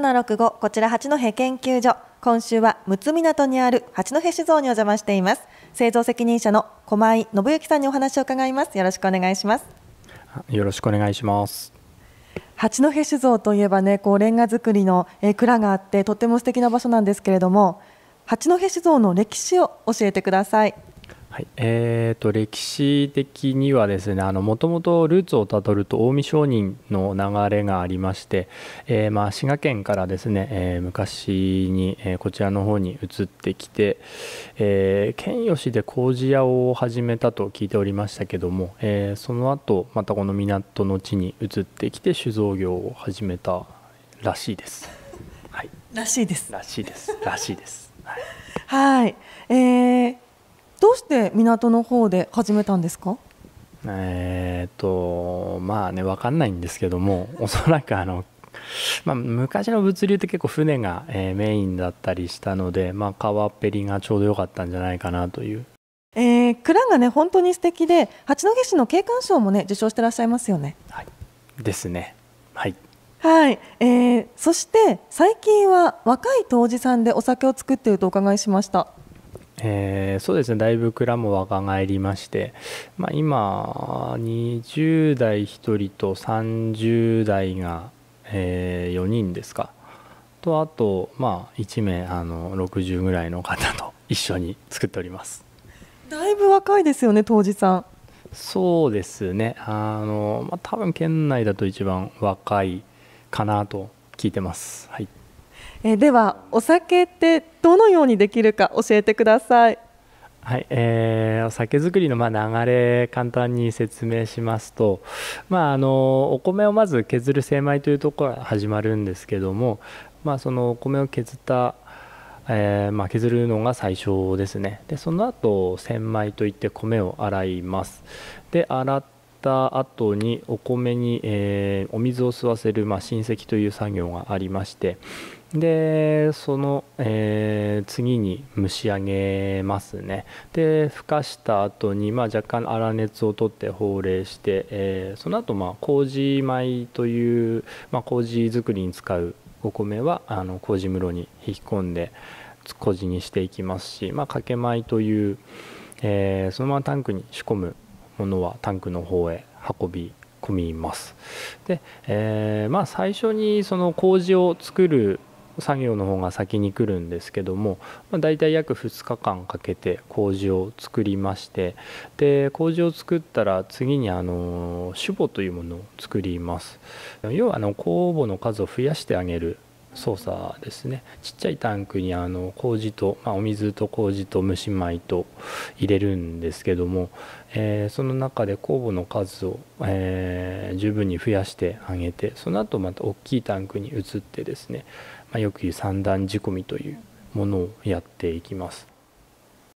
765こちら八戸研究所今週は六つ港にある八戸酒造にお邪魔しています製造責任者の駒井信之さんにお話を伺いますよろしくお願いしますよろしくお願いします八戸酒造といえばねこうレンガ造りの蔵があってとっても素敵な場所なんですけれども八戸酒造の歴史を教えてくださいはい、えーと、歴史的にはですねもともとルーツをたどると近江商人の流れがありまして、えー、まあ、滋賀県からですね、えー、昔に、えこちらの方に移ってきて、え県吉で麹屋を始めたと聞いておりましたけども、えその後またこの港の地に移ってきて酒造業を始めたらしいです。はい、らしいです。らしいです。らしいです。はい、はいえーどうして港の方で始めたんですかえっとまあね分かんないんですけども おそらくあのまあ、昔の物流って結構船が、えー、メインだったりしたので、まあ、川っぺりがちょうど良かったんじゃないかなという、えー、蔵がね本当に素敵で八戸市の景観賞もね受賞してらっしゃいますよね。はい、ですね。はい、はいえー、そして最近は若い杜氏さんでお酒を作っているとお伺いしました。えー、そうですねだいぶ蔵も若返りまして、まあ、今20代1人と30代が、えー、4人ですかとあと、まあ、1名あの60ぐらいの方と一緒に作っておりますだいぶ若いですよね当時さんそうですねあの、まあ、多分県内だと一番若いかなと聞いてますはいえではお酒ってどのようにできるか教えてください。はい、えー、お酒造りのま流れ簡単に説明しますと、まあ、あのお米をまず削る精米というところから始まるんですけども、まあ、そのお米を削った、えー、まあ、削るのが最初ですねでその後精米といって米を洗いますで洗った後にお米に、えー、お水を吸わせる、まあ、親戚という作業がありましてでその、えー、次に蒸し上げますねでふかした後にまに、あ、若干粗熱を取ってほうれいして、えー、その後まあ麹米という、まあ、麹作りに使うお米はあの麹室に引き込んで麹にしていきますし、まあ、かけ米という、えー、そのままタンクに仕込むものはタンクの方へ運び込みますで、えー、まあ、最初にその麹を作る作業の方が先に来るんですけども、まあ、大体約2日間かけて麹を作りましてで麹を作ったら次にあの母というものを作ります要はあの酵母の数を増やしてあげる操作ですねちっちゃいタンクにあの麹と、まあ、お水と麹と蒸し米と入れるんですけども、えー、その中で酵母の数を、えー、十分に増やしてあげてその後また大きいタンクに移ってですねまよく言う三段仕込みというものをやっていきます。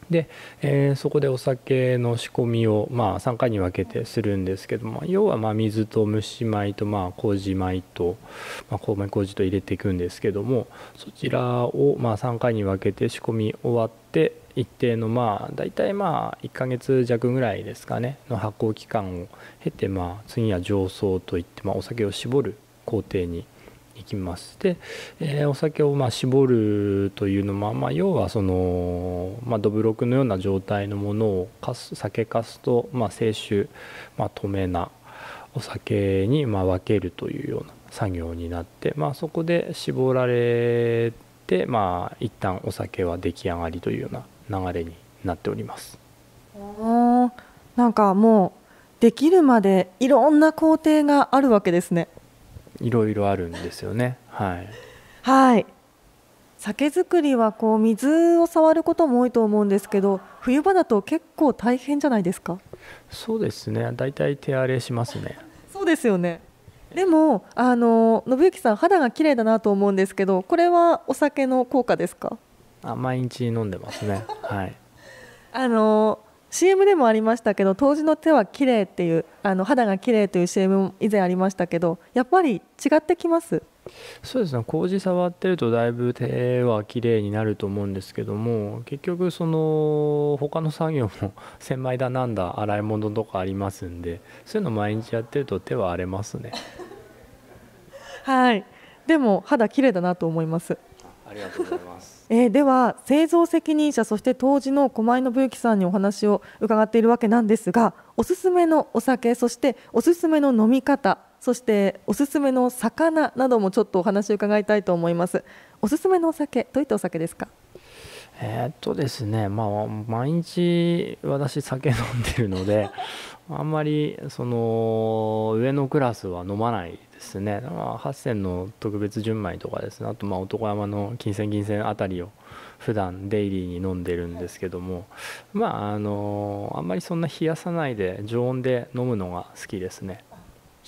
で、えー、そこでお酒の仕込みを、まあ、3回に分けてするんですけども要はま水と蒸し米とまあ麹米と、まあ、米麹と入れていくんですけどもそちらをま3回に分けて仕込み終わって一定のまあ大体まあ1ヶ月弱ぐらいですかねの発酵期間を経てまあ次は醸造といってまお酒を絞る工程にいきますで、えー、お酒をまあ絞るというのも、まあ、要はその、まあ、どぶろくのような状態のものをかす酒かすと、まあ、清酒、まあ、透なお酒にまあ分けるというような作業になって、まあ、そこで絞られて、まあ、一旦お酒は出来上がりというような流れになっておりますなんかもうできるまでいろんな工程があるわけですねいろいろあるんですよね。はい、はい酒造りはこう水を触ることも多いと思うんですけど冬場だと結構大変じゃないですかそうですねだいたい手荒れしますねそうですよねでもあの信行さん肌が綺麗だなと思うんですけどこれはお酒の効果ですかあ毎日飲んでますねはい あの CM でもありましたけど当時の手は綺麗っていうあの肌が綺麗という CM も以前ありましたけどやっぱり違ってきますそうですね麹触ってるとだいぶ手は綺麗になると思うんですけども結局その他の作業も洗米だなんだ洗い物とかありますんでそういうの毎日やってると手は荒れますね はいでも肌綺麗だなと思いますありがとうございますえー、では製造責任者そして当時の狛江信之さんにお話を伺っているわけなんですがおすすめのお酒そしておすすめの飲み方そしておすすめの魚などもちょっとお話を伺いたいと思いますおすすめのお酒どういったお酒ですかえー、っとですねまあ毎日私酒飲んでるのであんまりその上のクラスは飲まないですね、まあ、8000の特別純米とかですねあとまあ男山の金銭銀銭あたりを普段デイリーに飲んでるんですけどもまああのあんまりそんな冷やさないで常温で飲むのが好きですね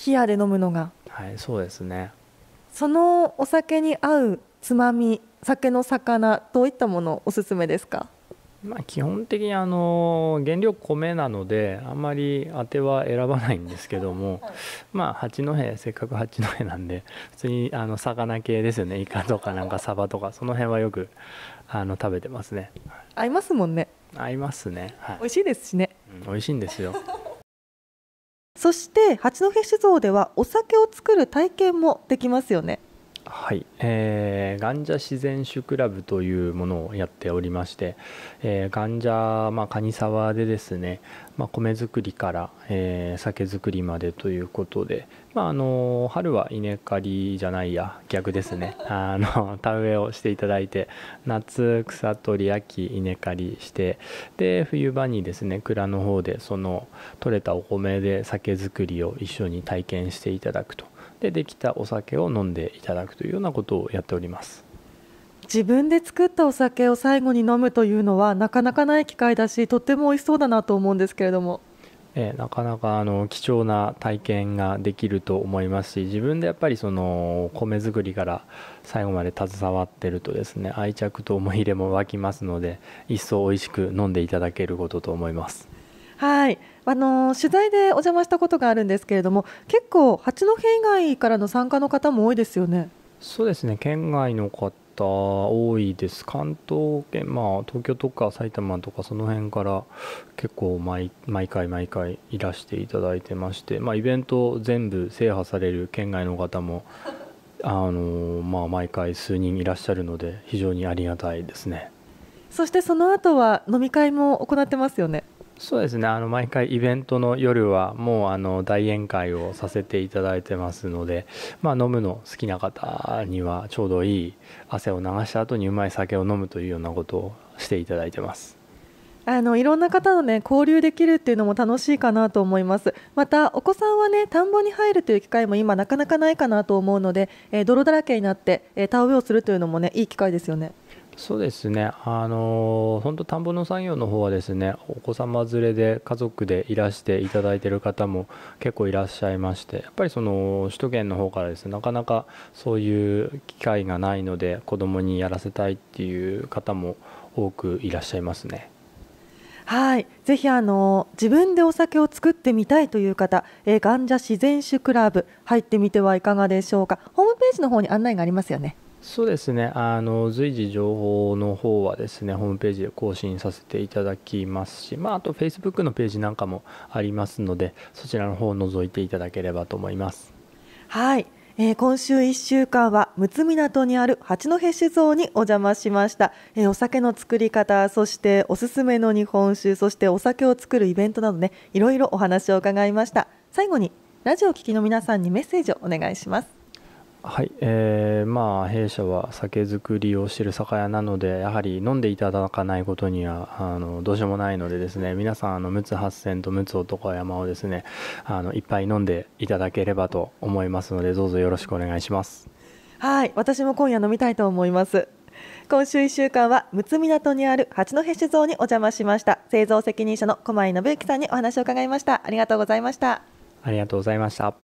冷やで飲むのがはいそうですねそのお酒に合うつまみ酒の魚どういったものおすすめですかまあ、基本的にあの原料米なのであんまり当ては選ばないんですけども、まあ、八戸せっかく八戸なんで普通にあの魚系ですよねイカとかなんかサバとかその辺はよくあの食べてますね合いますもんね合いますね、はい、美味しいですしね、うん、美味しいんですよそして八戸酒造ではお酒を作る体験もできますよねはい、えー、ジャ自然種クラブというものをやっておりまして、えー、ジャ、まあ、カニサワでですね、まあ、米作りから、えー、酒造りまでということで、まあ、あの春は稲刈りじゃないや逆ですねあの 田植えをしていただいて夏草取り秋稲刈りしてで冬場にですね蔵の方でその取れたお米で酒造りを一緒に体験していただくとでできたお酒を飲んでいただくというようなことをやっております自分で作ったお酒を最後に飲むというのはなかなかない機会だしとっても美味しそうだなと思うんですけれども。えー、なかなかあの貴重な体験ができると思いますし自分でやっぱりその米作りから最後まで携わってるとですね愛着と思い入れも湧きますので一層美味しく飲んでいただけることと思います。はいあの取材でお邪魔したことがあるんですけれども結構八戸以外からの参加の方も多いですよね。そうですね県外の方多いです関東圏まあ東京とか埼玉とかその辺から結構毎回毎回いらしていただいてましてまあイベント全部制覇される県外の方もあのまあ毎回数人いらっしゃるので非常にありがたいですね。そしてその後は飲み会も行ってますよね。そうですねあの毎回イベントの夜はもうあの大宴会をさせていただいてますので、まあ、飲むの好きな方にはちょうどいい汗を流した後にうまい酒を飲むというようなことをしていただいてます。あのいろんな方のね交流できるっていうのも楽しいかなと思います。またお子さんはね田んぼに入るという機会も今なかなかないかなと思うので、えー、泥だらけになって、えー、田植えをするというのもねいい機会ですよね。そうですね、あの本当、田んぼの作業の方はですねお子様連れで家族でいらしていただいている方も結構いらっしゃいまして、やっぱりその首都圏の方からですねなかなかそういう機会がないので、子供にやらせたいっていう方も多くいらっしゃいますね。はい、ぜひあの自分でお酒を作ってみたいという方、えー、ガンジャ自然酒クラブ入ってみてはいかがでしょうか。ホームページの方に案内がありますよね。そうですねあの随時情報の方はですねホームページで更新させていただきますし、まあ、あと Facebook のページなんかもありますのでそちらの方を覗いていただければと思います。はいえー、今週1週間はむつ港にある八戸酒造にお邪魔しました、えー、お酒の作り方そしておすすめの日本酒そしてお酒を作るイベントなどねいろいろお話を伺いました最後にラジオ聴きの皆さんにメッセージをお願いしますはい、えー、まあ弊社は酒造りをしている酒屋なのでやはり飲んでいただかないことにはあのどうしようもないのでですね皆さんあの陸奥八仙と陸つ男山をですねあのいっぱい飲んでいただければと思いますのでどうぞよろしくお願いしますはい私も今夜飲みたいと思います今週1週間は陸奥港にある八戸酒造にお邪魔しました製造責任者の駒井信之さんにお話を伺いましたありがとうございましたありがとうございました